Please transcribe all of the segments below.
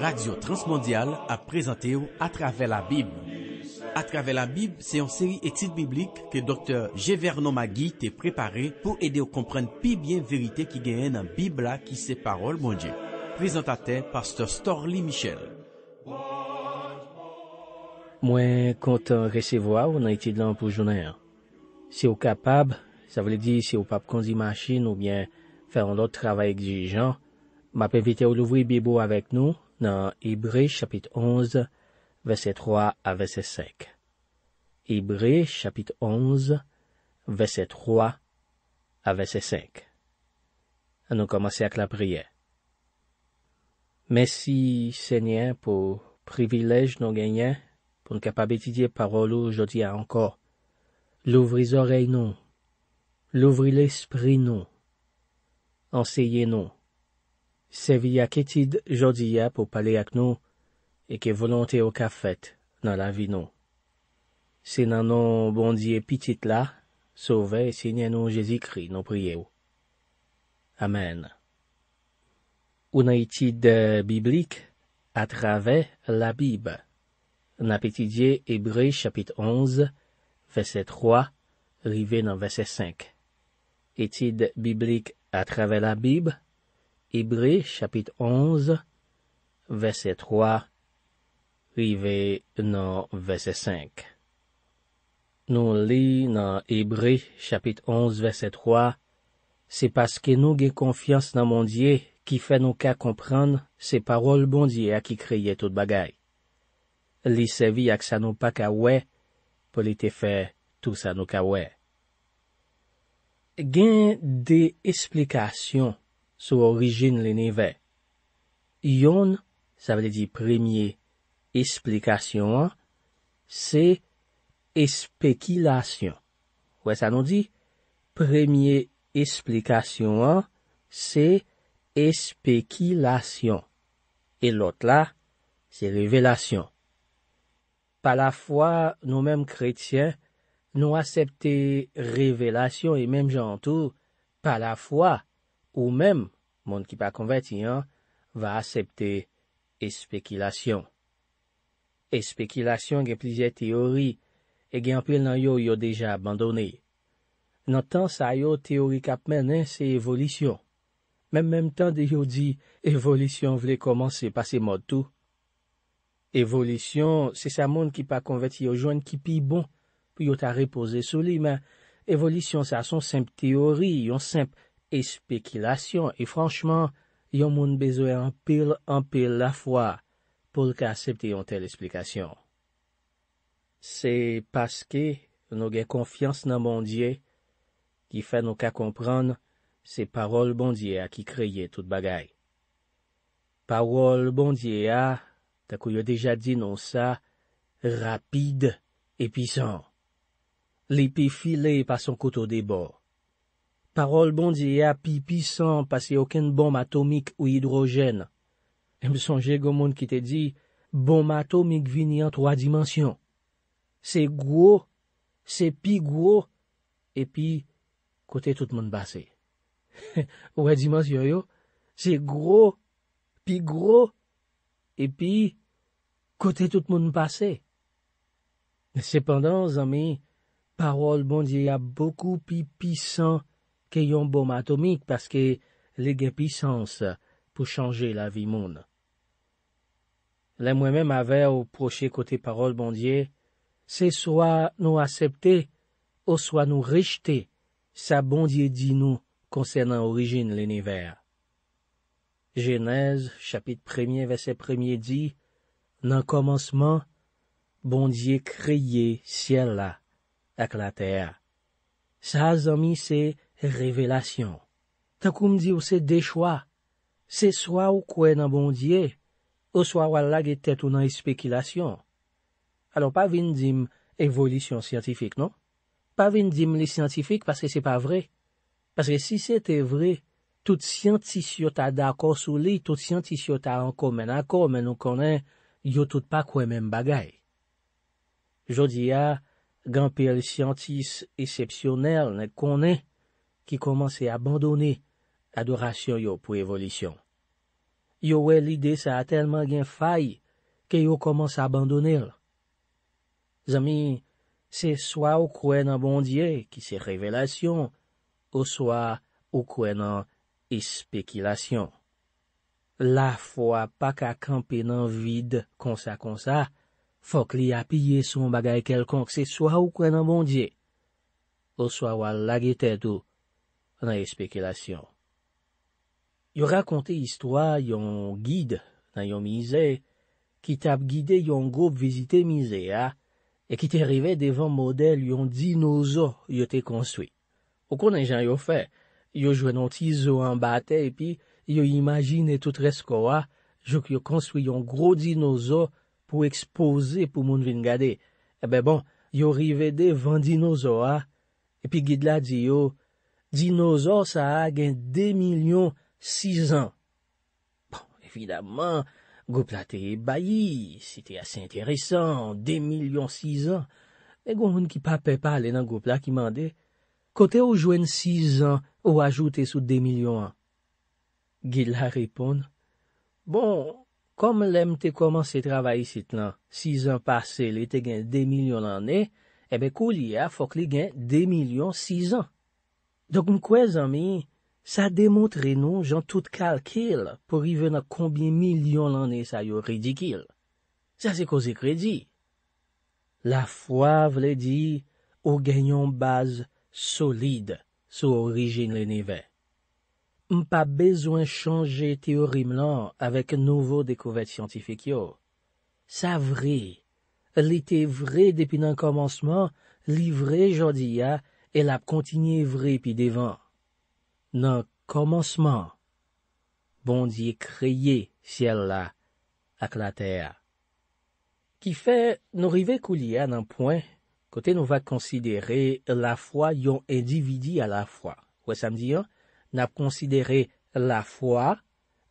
Radyo Transmondial a prezante ou Atrave la Bib. Atrave la Bib, se yon seri etit biblik ke Dr. G. Vernon Magui te prepare pou ede ou komprende pi bien verite ki genyen an Bib la ki se parol mounje. Prezante a te, Pastor Storlie Michel. Mwen kontan resevo a ou nan etit lan pou jounen. Se ou kapab, sa vle di se ou pap kondi machin ou bien fèron lot travay egzijan, mwen pevite ou louvri bib ou avèk nou. dans Hébreux chapitre 11, verset 3 à verset 5. Hébreux chapitre 11, verset 3 à verset 5. Nous commençons avec la prière. Merci Seigneur pour privilège nous gagnons pour nous capables d'étudier parole aujourd'hui encore. L'ouvrir les oreilles nous, l'ouvrir l'esprit nous, enseignez nous Sevi ya ketid jodi ya pou pale ak nou, e ke volante ou ka fet nan la vi nou. Se nan nou bondye pitit la, sove, se nye nou Jezikri nou priye ou. Amen. Unan itid eh, biblik, atrave la bib. Unan pitid ye ebre chapit 11, vese 3, rive nan vese 5. Itid biblik atrave la bib, vese 5, Ibre, chapit 11, vese 3, vive nan vese 5. Nou li nan Ibre, chapit 11, vese 3, se paske nou ge konfians nan mondye ki fe nou ka kompran se parol bondye a ki kreye tout bagay. Li se vi ak sa nou pa ka we, pou li te fe tout sa nou ka we. Gen de esplikasyon. sou orijine lè nevè. Yon, sa vèle di premye esplikasyon an, se espekilasyon. Ouè sa nou di? Premye esplikasyon an, se espekilasyon. E lot la, se revelasyon. Pa la fwa, nou mèm kretyen, nou asepte revelasyon e mèm jantou, pa la fwa, Ou mem, moun ki pa konvet yon, va asepte e spekilasyon. E spekilasyon gen plize teori, e gen apil nan yo yo deja abandoni. Nan tan sa yo teori kap menen se evolisyon. Mem menm tan de yo di, evolisyon vle komanse pase moutou. Evolisyon, se sa moun ki pa konvet yo jwen ki pi bon, pou yo ta repose soli, men, evolisyon sa son simp teori, yon simp. E spekilasyon, e franchman, yon moun bezwe anpil anpil la fwa pou lka asepte yon tel esplikasyon. Se paske nou gen konfians nan bondye, ki fè nou ka kompran se parol bondye a ki kreyye tout bagay. Parol bondye a, takou yo deja di nou sa, rapide e pisan. Li pe file pa son koto de bor. Parol bon di ya e pi pi san pasi oken bom atomik ou hidrojen. Em sonje gomoun ki te di, bom atomik vini an 3 dimensyon. Se gwo, se pi gwo, e pi kote tout moun basi. Ou e dimensyon yo, se gwo, pi gwo, e pi kote tout moun basi. Sependan, zanmi, parol bon di ya e beaucoup pi pi san pasi. a yon bombe atomique parce que l'égue puissance pour changer la vie monde. moi-même avait au prochain côté parole, bon c'est soit nous accepter ou soit nous rejeter, ça bon dit nous concernant l'origine l'univers. Genèse, chapitre 1 verset 1 dit Dans commencement, bon Dieu créé ciel avec la terre. Ça, mis ces revelasyon. Takoum di ou se dechwa, se swa ou kwen nan bondye, ou swa ou al lage tet ou nan espekylasyon. Alo, pa vin dim evolisyon syantifik, non? Pa vin dim li syantifik, paske se pa vre. Paske si se te vre, tout syantisyot a dako sou li, tout syantisyot a anko men anko, men nou konen, yo tout pa kwen men bagay. Jodi ya, gampil syantis esepsyonel, ne konen, ki komanse abandone adorasyon yo pou evolisyon. Yo we lide sa a telman gen fay, ke yo komanse abandone l. Zami, se swa ou kwen nan bondye ki se revelasyon, ou swa ou kwen nan espekylasyon. La fwa pa ka kampe nan vide konsa konsa, fok li apiye son bagay kelkonk se swa ou kwen nan bondye. Ou swa wal lage tetou, nan yon spekilasyon. Yon rakonte histwa yon guide nan yon mize, ki tap guide yon group vizite mize ya, e ki te rive devan model yon dinozo yote konstwi. Ou konen jan yon fe, yon jwen an ti zo an bate, epi yon imagine tout resko a, jok yon konstwi yon gro dinozo pou ekspoze pou moun vin gade. Ebe eh bon, yon rive devan dinozo a, epi guide la di yo, Dinozor sa a gen 2 milyon 6 an. Bon, evidamman, gopla bon, te e bayi. Si te ase enteresan, 2 milyon 6 an. E goun moun ki pape pale nan gopla ki mande, kote ou jwen 6 an ou ajoute sou 2 milyon an? Gil la repon. Bon, kom lem te komanse travaye sit lan, 6 an pase le te gen 2 milyon an ne, e be kou li a fok li gen 2 milyon 6 an. Donk m kwe zanmi, sa demontre nou jan tout kalkil pou rive nan kombi milyon lanen sa yo ridikil. Sa se kozi kredi. La fwa vle di, ou genyon baz solide sou orijin le neve. M pa bezwen chanje teorim lan avek nouvo dekouvet sientifik yo. Sa vre, li te vre depi nan komansman livre jodi ya El ap kontinye vre pi devan, nan komanseman, bon di kreye siel la ak la teya. Ki fe, nou rive kou li an an poen, kote nou va konsidere la fwa yon endividi a la fwa. Wè sa m di an, nan konsidere la fwa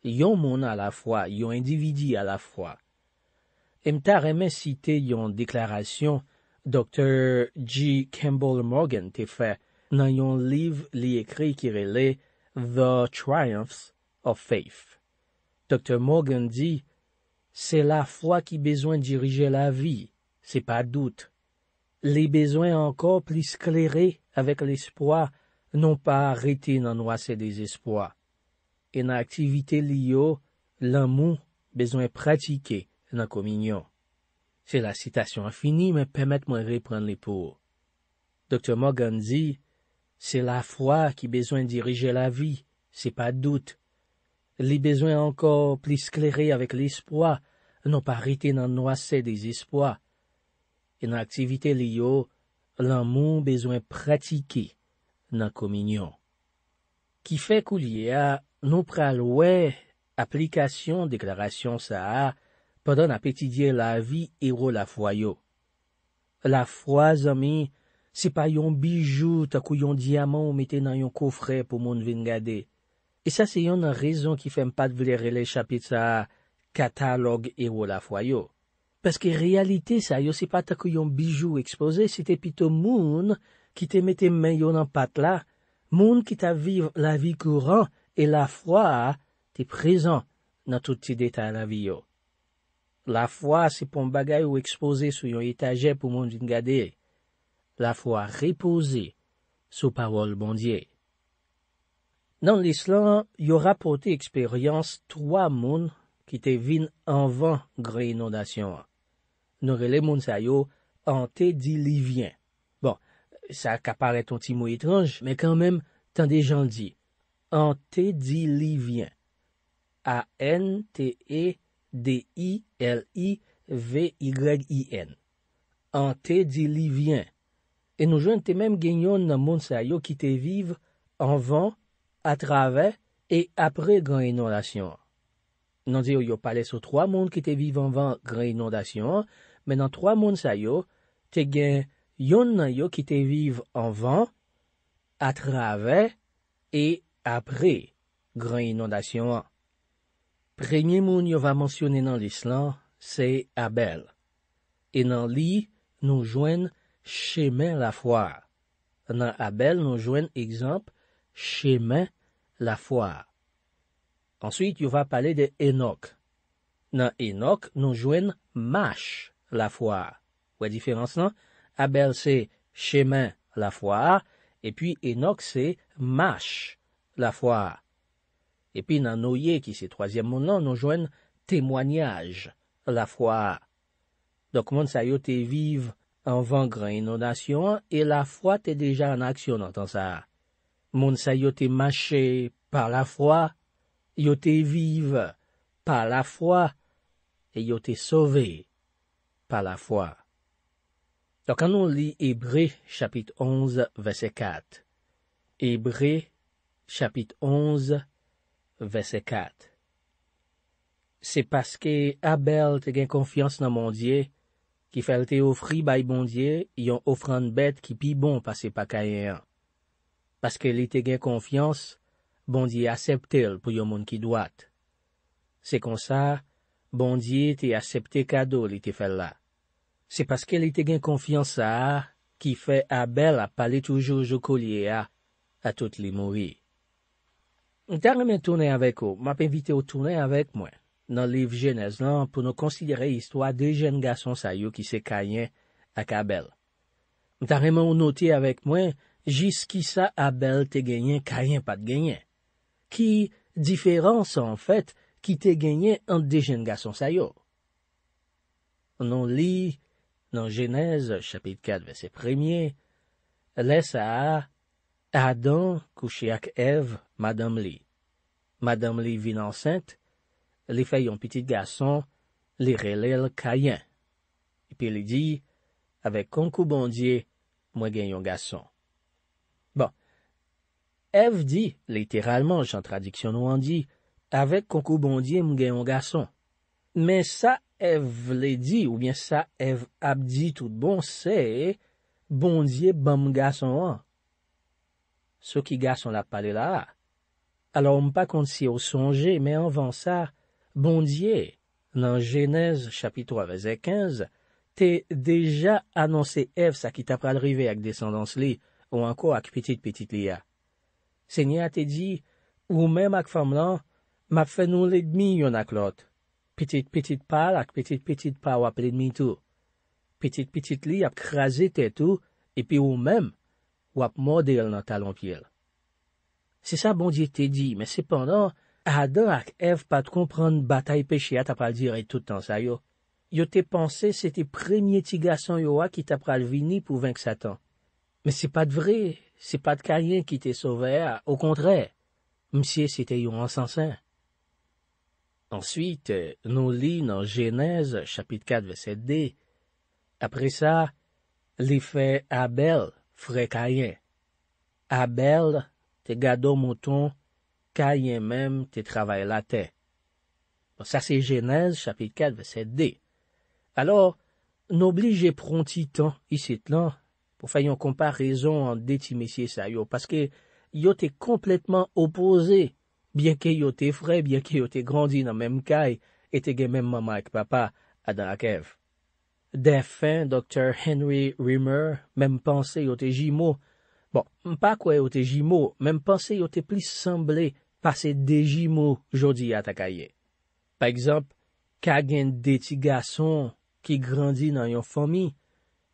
yon moun a la fwa, yon endividi a la fwa. Em tar eme site yon deklarasyon, Dr. G. Campbell Morgan te fe nan yon liv li ekre kirele The Triumphs of Faith. Dr. Morgan di, se la fwa ki bezwen dirije la vi, se pa dout. Li bezwen ankor plis kleri avek l'espoi non pa arrete nan wase desespoi. E nan aktivite li yo, lan moun bezwen pratike nan kominyon. Se la citasyon a fini, mwen pemet mwen ripran li pou. Doktor Morgan di, se la fwa ki bezwen dirije la vi, se pa dout. Li bezwen ankor plis kleri avik lispoi, nou pa rite nan noase desispoi. E nan aktivite li yo, lan moun bezwen pratike nan kominyon. Ki fe kou liye a nou pral wè aplikasyon deklarasyon sa a, padon apetidye la vi ewo la fwayo. La fwayo, zami, se pa yon bijou takou yon diamant ou mette nan yon kofre pou moun vingade. E sa se yon an rezon ki fem pat vler ele chapit sa katalog ewo la fwayo. Paske realite sa, yo se pa takou yon bijou ekspose, se te pito moun ki te mette men yo nan pat la, moun ki ta viv la vi kouran, e la fwaya te prezan nan touti de ta la vyo. La fwa se pon bagay ou ekspose sou yon etajè pou moun din gade. La fwa repose sou pawol bondye. Nan l'Islan, yo rapote eksperyans 3 moun ki te vin anvan gre inondasyon an. Non rele moun sayo, an te di li vyen. Bon, sa kapare ton ti mou etranj, men kan men tan de jan di. An te di li vyen. A-N-T-E D, I, L, I, V, Y, I, N. An te di li vyen. E nou jwen te menm gen yon nan moun sa yo ki te viv an van, a trave, e apre gran inondasyon. Nan di yo yo pale sou 3 moun ki te viv an van gran inondasyon, men nan 3 moun sa yo te gen yon nan yo ki te viv an van, a trave, e apre gran inondasyon an. Premye moun yo va monsyonen nan lis lan, se Abel. E nan li nou jwen chemen la foar. Nan Abel nou jwen ekzamp chemen la foar. Ansyit yo va pale de Enoch. Nan Enoch nou jwen mash la foar. Ou e diferans lan, Abel se chemen la foar, e pi Enoch se mash la foar. Epi nan nou ye ki se troasyem moun nan nou jwen temwanyaj la fwa. Dok moun sa yo te vive an vangren inonasyon e la fwa te deja an aksyon an tan sa. Moun sa yo te mache par la fwa, yo te vive par la fwa, yo te sove par la fwa. Dok an nou li Ebre chapit onze vese kat. Ebre chapit onze vese kat. Vese 4 Se paske Abel te gen konfians nan bondye, ki fel te ofri bay bondye yon ofran bet ki pi bon pase pa kayen. Paske li te gen konfians, bondye asepte l pou yon moun ki dwat. Se konsa, bondye te asepte kado li te fel la. Se paske li te gen konfians sa, ki fe Abel ap pale toujou jokoli e a, a tout li moui. Taremen toune avek ou, map invite ou toune avek mwen nan liv jenèz lan pou nou konsidere histwa de jen gason sayo ki se kanyen ak Abel. Taremen ou noti avek mwen, jiski sa Abel te genyen kanyen pat genyen. Ki diferans an fèt ki te genyen an de jen gason sayo. Non li nan jenèz chapit 4 vese premye, lè sa Adam kouche ak Ev. madame li. Madame li vin ansente, li fè yon piti gason, li relè l'kayen. Epi li di, avèk konkou bondye, mwen gen yon gason. Bon, ev di, literalman, jantradiksyon ou an di, avèk konkou bondye mwen gen yon gason. Men sa ev li di, ou bien sa ev ap di tout bon, se bondye ban mwen gason an. Se ki gason la pale la a, Alor m pa kont si ou sonje, me anvan sa, bondye, nan Genèse chapitro avèze 15, te deja annonse ev sa ki tap pralrive ak descendans li ou anko ak petit-petit li ya. Senye a te di, ou men ak fam lan, map fen nou ledmi yon ak lot, petit-petit pal ak petit-petit pal wap ledmi tou, petit-petit li ap krasi te tou, epi ou men wap model nan talon pil. Se sa bondye te di, men sepandan, a adan ak ev pat kompran batay peche a tapal dire toutan sa yo. Yo te panse se te premye ti gasan yo a ki tapal vini pou venk satan. Men se pat vre, se pat kanyen ki te sover, au kontre, msi se te yon ansansan. Ensuite, nou li nan Genèse, chapit 4, verset 2. Apre sa, li fe Abel fre kanyen. Abel fre te gado mouton kayen menm te travay la te. Sa bon, se jenaz chapit 4 ve se de. Alo, n oblije pronti tan isi tlan pou fayon komparazon an de ti mesye sa yo paske yo te kompletman opoze byen ke yo te fre, byen ke yo te grandi nan menm kay et te gen menm mama ek papa adan ak ev. De fin, Dr. Henry Rimmer menm panse yo te jimo Bon, m pa kwe yo te jimo, men m panse yo te pli semble pase de jimo jodi a ta kaye. Pa ekzamp, ka gen deti gason ki grandi nan yon fomi,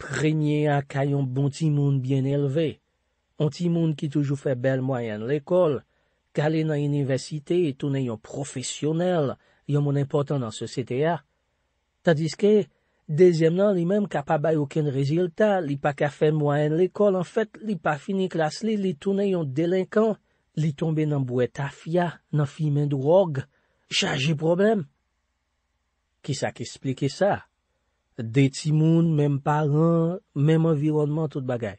premye a ka yon bonti moun bien elve, yon ti moun ki toujou fe bel mwayan l'ekol, ka le nan yon invesite etou ne yon profesyonel, yon moun impotant nan sotete a. Tadiske, Dezyem nan li menm ka pa bay ouken rezilta, li pa ka fen mwa en l'ekol, an fèt, li pa fini klas li, li toune yon delinkan, li tombe nan bweta fya, nan fi men dour og, chaje problem. Kisa ki esplike sa? De ti moun, menm paran, menm environman, tout bagay.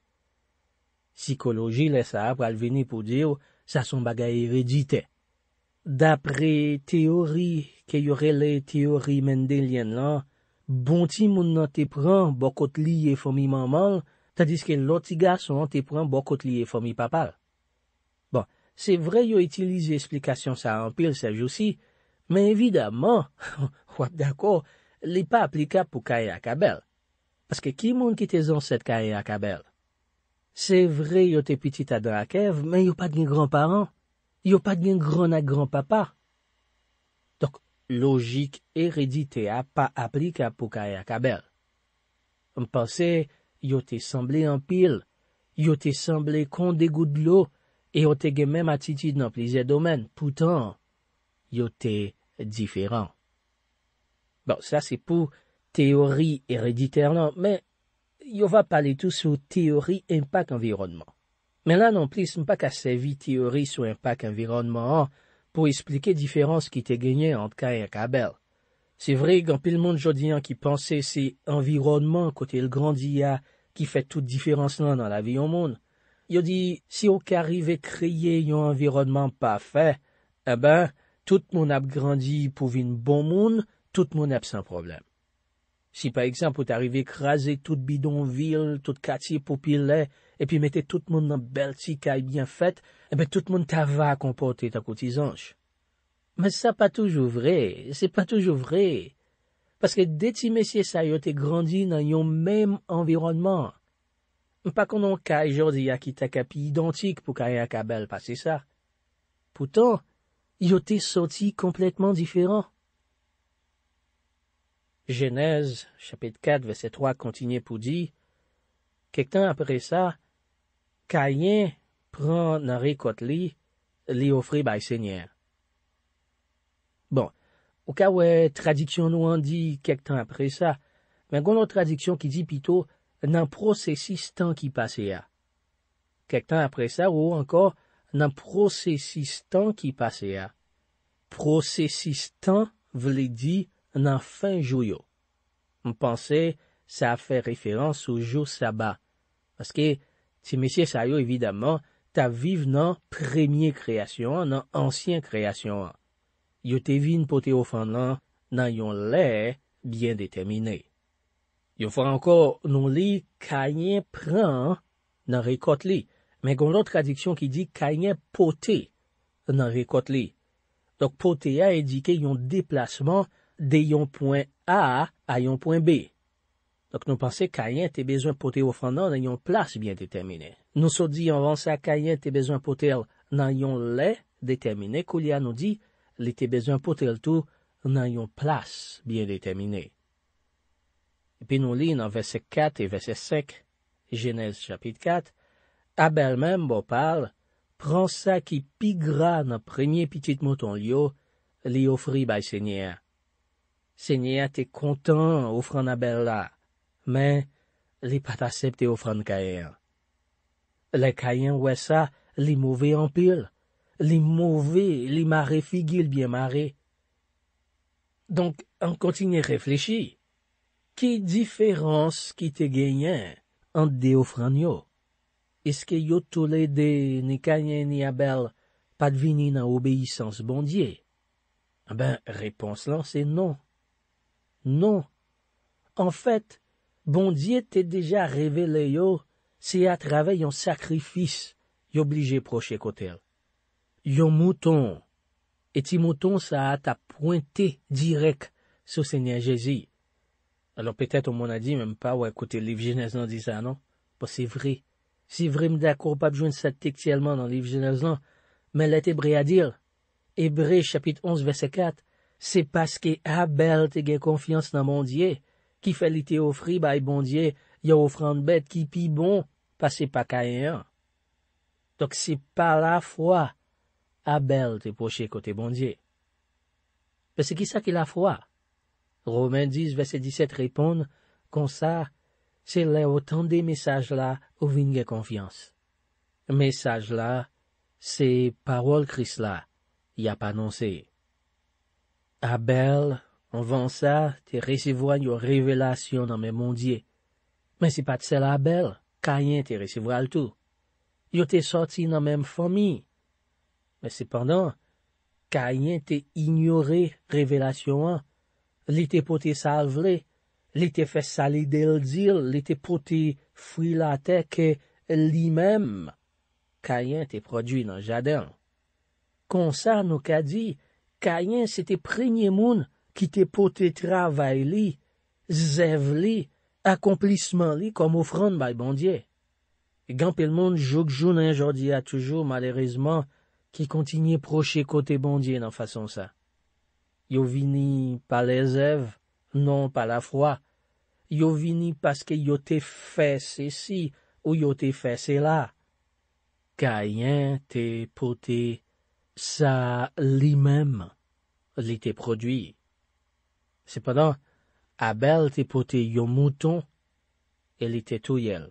Psikoloji le sa ap wale veni pou dir, sa son bagay evidite. Dapre teori, ke yore le teori mendelien lan, Bon ti moun nan te pran bokot liye fomi mamal, tadis ke loti gason nan te pran bokot liye fomi papal. Bon, se vre yo itilize esplikasyon sa anpil se jousi, men evidaman, wap dako, li pa aplikap pou kaye akabel. Paske ki moun ki te zon set kaye akabel? Se vre yo te piti ta drakev, men yo pa dgen granparen, yo pa dgen grona granpapa. Dok, logik eredite a pa aplika pou kaya kabel. M panse, yo te sanble anpil, yo te sanble kon degout lo, yo te gen men matitid nan plize domen, pou tan, yo te diferan. Bon, sa se pou teori erediter nan, men yo va pale tout sou teori impak environnement. Men la nan plis, m pa kasevi teori sou impak environnement an, pou esplike diferans ki te genye ant kaya kabel. Se vre, gampil moun jodi an ki panse se environman kote l grandiya ki fe tout diferans lan nan la vi yon moun. Yo di, se yo kari ve kriye yon environman pa fe, e eh ben, tout moun ap grandi pou vi n bon moun, tout moun ap san problem. Si pa eksem pou t'arive ekraze tout bidon vil, tout katye popile, e pi mette tout moun nan bel ti kaye bien fet, e eh pe tout moun t'ava kompote ta koutizanche. Me sa pa toujou vre, se pa toujou vre, paske deti mesye sa yo te grandi nan yon menm environman. Pa konon kaye jordi ya ki ta kapi identik pou kaye ya ka bel pase sa. Poutan, yo te soti kompletman diferan. Genèse, chapit 4, vese 3, kontinye pou di, kek tan apre sa, kayen pran nan rekot li, li ofre bay senyer. Bon, ou ka we tradiksyon nou an di kek tan apre sa, men kon nou tradiksyon ki di pito, nan prosesistan ki pase ya. Kek tan apre sa ou anko, nan prosesistan ki pase ya. Prosesistan vle di prosesistan. nan fin jou yo. Mpense, sa fe referans sou jou saba. Paske, si mesye sa yo evidaman, ta vive nan premye kreasyon, nan ansyen kreasyon. Yo te vin pote yo fan nan nan yon lè gen detemine. Yo fwa anko, nou li kanyen pran nan rekot li. Men kon lò tradiksyon ki di kanyen pote nan rekot li. Dok pote ya edike yon deplasman de yon poin A a yon poin B. Dok nou panse k a yon te bezon pote oufran nan yon plas byen detemine. Nou sou di yon vansa k a yon te bezon pote oufran nan yon le detemine, kou li an nou di li te bezon pote oufran nan yon plas byen detemine. Epi nou li nan vese 4 e vese 5, Genèse chapit 4, abel men bo pal, pransa ki pigra nan premiye pitit mouton li yo, li ofri bay senye a. Se nye a te kontan ou fran abel la, men li pat asep te ou fran kayen. Le kayen wè sa li mouvè anpil, li mouvè li mare figil byen mare. Donk an kontinye reflechi, ki diferans ki te genyen an de ou fran yo? Eske yo tole de ni kayen ni abel pat vini nan obeysans bondye? Ben, repons lan se non. Non, en fèt, bondye te deja revele yo se a travè yon sakrifis yoblije proche kote el. Yon mouton, eti mouton sa a ta pointe direk sou sènyan Jezi. Alors, pètèt ou moun a di mèm pa ou a kote liv jenèz nan di sa, nan? Bo, se vre, se vre mdè akour pa bjoun sa tektyelman nan liv jenèz nan, men lete bre a dir, ebre chapit 11 vese 4, Se paske abel te gen konfians nan bondye, ki felite ofri bay bondye, yo ofran bet ki pi bon, pase pa kaya. Tok se pa la fwa, abel te poche kote bondye. Pese ki sa ki la fwa? Romèndis ve se diset repon kon sa, se le otan de mesaj la ou vin gen konfians. Mesaj la, se parol kris la, ya pa anonsi. Abel, anvan sa, te resevo an yo revelasyon nan men mondye. Men se pat se la Abel, kanyen te resevo al tou. Yo te soti nan men fomi. Men sepandan, kanyen te ignore revelasyon an. Li te pote sal vle, li te fes sali del dil, li te pote fwi la te ke li menm. Kanyen te prodwi nan jaden. Konsa nou ka di... Kayen se te pregne moun ki te pote travay li, zev li, akomplisman li kom ofran bay bondye. Gampel moun jouk jounen jordi a toujou malerizman ki kontinye proche kote bondye nan fason sa. Yo vini pale zev, non pale afwa. Yo vini paske yo te fese si ou yo te fese la. Kayen te pote sa li memm. Li te prodwi. Sepadan, Abel te poti yo mouton, e li te touyel.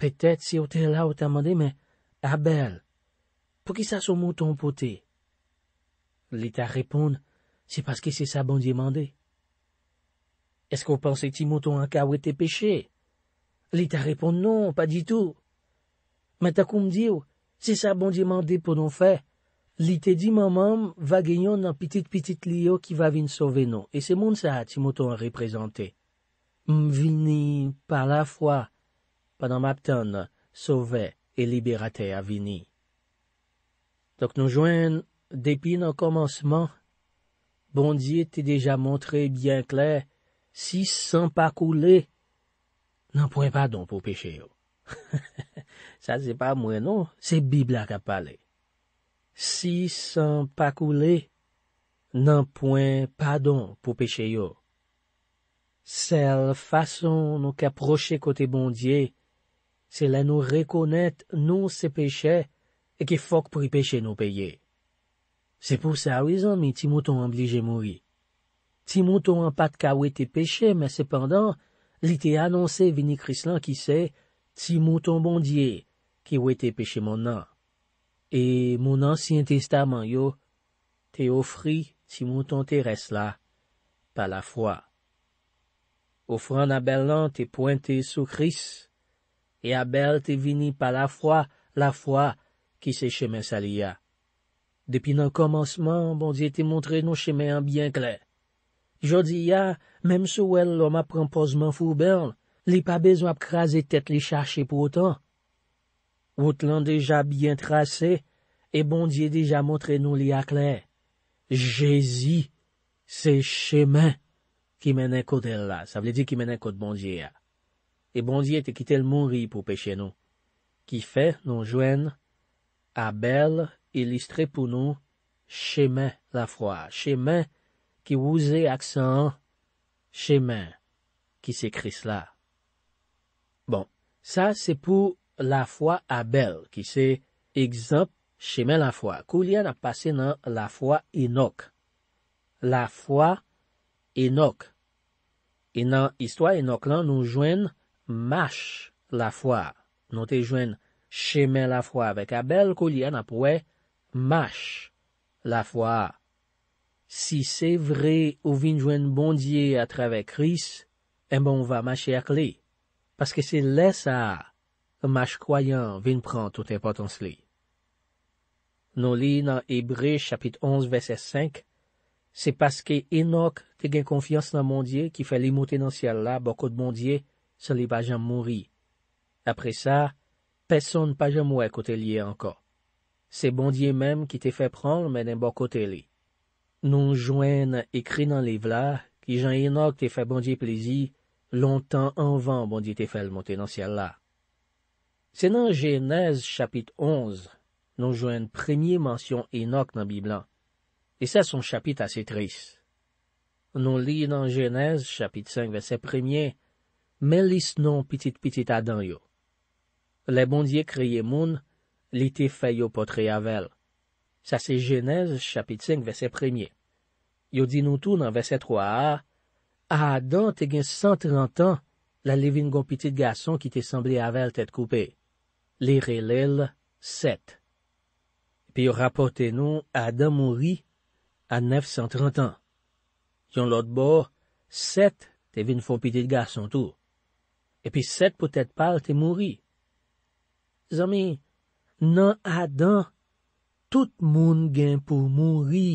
Petet se yo te la ou ta mande, men, Abel, pou ki sa so mouton poti? Li te reponde, se paske se sa bon di mande. Eske ou panse ti mouton anka ou te peche? Li te reponde, non, pa di tou. Meta koum di ou, se sa bon di mande pou non fey, Li te di mamam va genyon nan pitit-pitit liyo ki va vin sove nou. E se moun sa, ti mouton reprezenté. M vini pa la fwa. Panan mapten, sove e liberate a vini. Dok nou jwen depi nan komanseman, bondye te deja montre bien kler, si san pa koule, nan pouen pa don pou peche yo. Sa se pa mwen nou, se bib la ka pale. Si san pa koule, nan poen padon pou peche yo. Sel fason nou ka proche kote bondye, se la nou rekonet nou se peche, e ke fok pou i peche nou peye. Se pou sa wizen mi ti mouton amblije moui. Ti mouton an pat ka wete peche, men sepandan, li te anonse vini kris lan ki se ti mouton bondye ki wete peche moun nan. E moun ansyen te sta man yo, te ofri si moun ton te res la, pa la fwa. Ofran abel nan te pointe sou kris, e abel te vini pa la fwa, la fwa, ki se chemen sa li ya. Depi nan komanseman, bon di te montre nou chemen an byen kle. Jodi ya, mem sou el loma premposman fwo berl, li pa bezon ap kraze tet li chache pou otan. Route déjà bien tracé, et bon Dieu déjà montré nous l'y clair. Jésus, c'est chemin qui mène côté là. Ça veut dire qui mène côté bon Dieu. Hein. Et bon Dieu te quitté le mourir pour pécher nous. Qui fait nous joignent à belle illustré pour nous chemin la foi, chemin qui vous accent, chemin qui s'écrit cela. là. Bon, ça c'est pour la fwa Abel ki se ekzamp cheme la fwa kou li an ap pase nan la fwa enok. La fwa enok. E nan histwa enok lan nou jwen mash la fwa. Nou te jwen cheme la fwa vek Abel kou li an ap wè mash la fwa. Si se vre ou vin jwen bondye atreve kris, e bon eh va mash e ak li. Paske se lesa a Mache kwayan vin pran tout impotans li. Non li nan Ibre chapit 11, verset 5, se paske enok te gen konfians nan mondye ki fe li moutenansi al la bako de mondye se li pa jam mouri. Apre sa, peson pa jam wè kote li anko. Se bondye menm ki te fe pran menm bako te li. Non jwen ekri nan liv la ki jan enok te fe bondye plezi lontan anvan bondye te fel moutenansi al la. Se nan jenèz chapit onz, nou jwen premye mansyon enok nan biblan, e sa son chapit ase tris. Nou li nan jenèz chapit 5 vese premye, melis non pitit-pitit adan yo. Le bondye kriye moun, li te fay yo potre avel. Sa se jenèz chapit 5 vese premye. Yo di nou tou nan vese 3a, adan te gen 130 an la li vin gon pitit gason ki te sembli avel te te koupe. lere lèl, set. Epi yo rapote nou, Adam mouri, a 930 an. Yon lot bo, set, te vin foun piti de gar son tour. Epi set pou tèt pal, te mouri. Zami, nan Adam, tout moun gen pou mouri.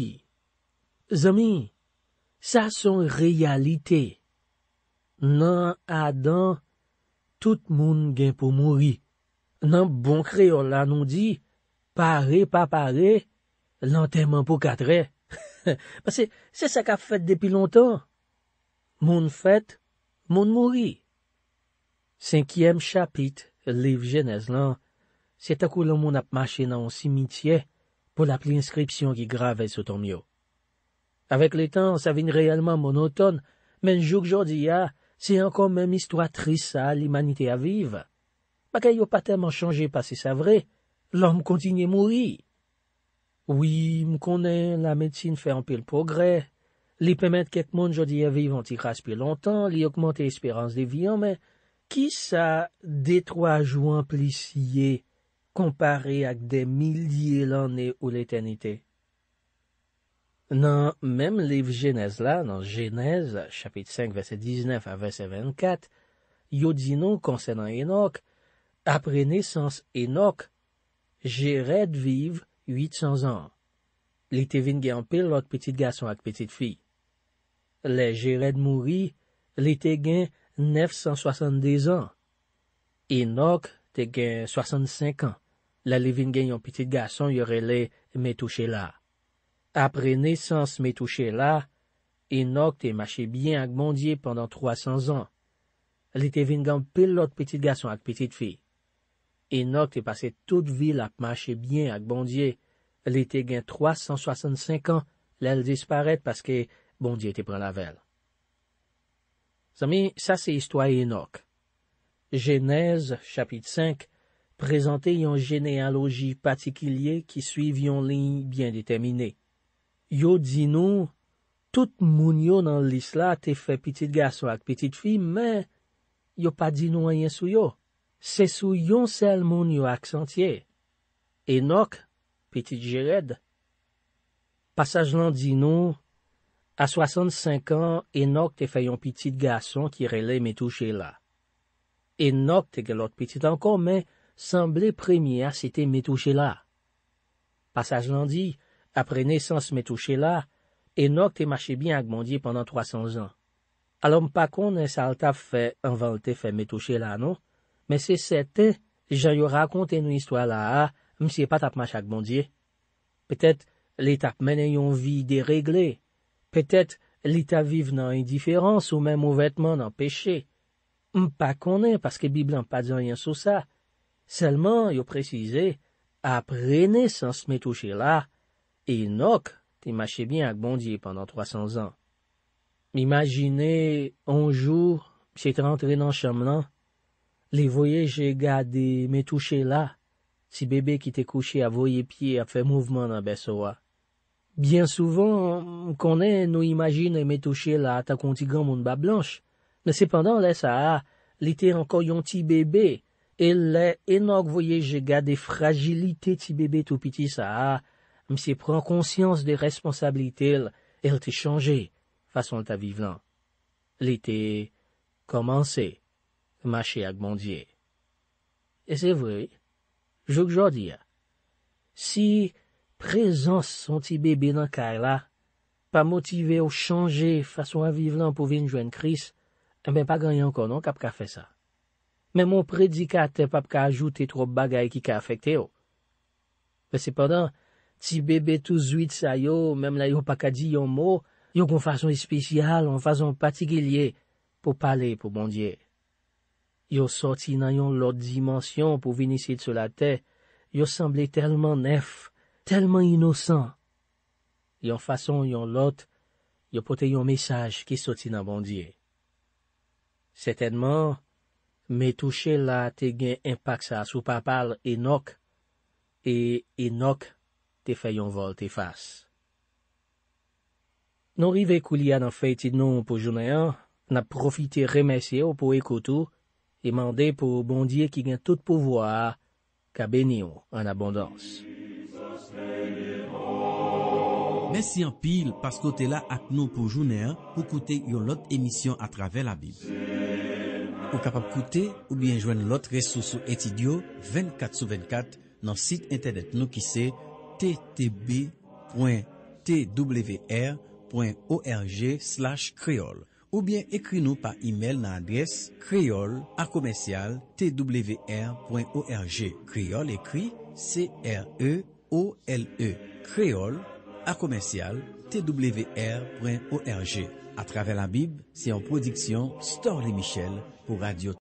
Zami, sa son realite. Nan Adam, tout moun gen pou mouri. Nan bon kre yon lan nou di, pare, pa pare, lan teman pou kadre. Pase, se sa ka fèt depi lontan. Moun fèt, moun mouri. Senkyem chapit, liv jenèz lan, se takou loun moun ap mache nan simitye pou la plinskripsyon ki grave sotom yo. Awek le tan, sa vin reyelman monoton, men jouk jodi ya, se ankon men mistwa tri sa l'imanite aviv. Maka yo pa teman chanje pa se sa vre, lan m kontinye moui. Ouye, m konen, la medsine fè anpil progre, li pemet ket moun jodi aviv an ti kras pi lontan, li akmante esperans di vi anmen, ki sa detwaj ou amplisye kompare ak de milye lan e ou l'eternite. Nan menm liv genez la, nan genez chapit 5 vese 19 a vese 24, yo di nou konsen an enok Apre nesans Enoch, Jered vive 800 an. Li te vin gen yon pelot petit gason ak petit fi. Le Jered mouri, li te gen 972 an. Enoch te gen 65 an. Le li vin gen yon petit gason yorele metouche la. Apre nesans metouche la, Enoch te mache bien ak mondye pendant 300 an. Li te vin gen pelot petit gason ak petit fi. Enoch te pase tout vil ap mache byen ak Bondye. Le te gen 365 an, le el disparet paske Bondye te pren lavel. Zami, sa se histoye Enoch. Genèse, chapit 5, prezante yon genealogi patikilye ki suiv yon lin bien detemine. Yo di nou, tout moun yo nan lis la te fe pitit gaso ak pitit fi, men yo pa di nou a yon sou yo. Se sou yon sel moun yo aksantye. E nok, piti djered. Pasaj lan di nou, a 65 an, e nok te fay yon piti gason ki rele metouche la. E nok te gelot piti ankon, men, sanble premia se te metouche la. Pasaj lan di, apre nesans metouche la, e nok te mache bien agmondye panan 300 an. Alon pa konen salta fay anvanl te fay metouche la, nou. Men se sete, jay yo rakonte nou istwa la a, msye pat ap mache ak bondye. Petet, li tap menen yon vi deregle. Petet, li tap vive nan yon diferans ou men mou vetman nan peche. M pa konen, paske biblan pa djan yon sou sa. Selman, yo precize, ap rene sans me touche la, e nok te mache bien ak bondye pandan 300 an. Imagine, anjou, msye te rentre nan chanm lan, Li voyeje ga de me touche la, si bebe ki te kouche a voye piye ap fe mouvman nan beso wa. Bien souvan, konen nou imagine me touche la ta konti gamoun ba blanche, men sepandan le sa a, li te anko yon ti bebe, e le enok voyeje ga de fragilite ti bebe tou piti sa a, mse pren konsyans de responsabilite el, el te chanje, fason ta vive lan. Li te komanse. Mache ak bondye. E se vre, jok jodi ya, si prezans son ti bebe nan kaj la, pa motive ou chanje fason avive lan pou vin jwen kris, e eh men pa ganyan konon kap ka fe sa. Men mon predikat te pap ka ajoute tro bagay ki ka afekte yo. Oh. Men sepadan, ti bebe tout zuit sa yo, men la yo pa ka di yon mo, yo kon fason espesyal, yo kon fason pati gelye, pou pale pou bondye. Yo soti nan yon lot dimansyon pou vinisi tse la te, yo samble telman nef, telman inosan. Yon fason yon lot, yo pote yon mesaj ki soti nan bondye. Setenman, me touche la te gen impaksa sou papal enok, e enok te fayon vol te fas. Non rive kou li an an fey ti nou pou jounayan, nan profite remese ou pou ekotou, E mande pou bondye ki gen tout pouvoa, ka bene yon an abondans. Mese yon pil paskote la ak nou pou jounen pou koute yon lot emisyon atrave la Bib. Ou kapap koute ou bien jwen lot resosou etidyo 24 sou 24 nan sit internet nou ki se ttb.twr.org.creole. Ou bien ekri nou pa e-mail nan adres kreolakomensialtwr.org Kreol ekri C-R-E-O-L-E Kreolakomensialtwr.org A travè la bib, se yon prodiksyon Storli Michel pou Radio Tv.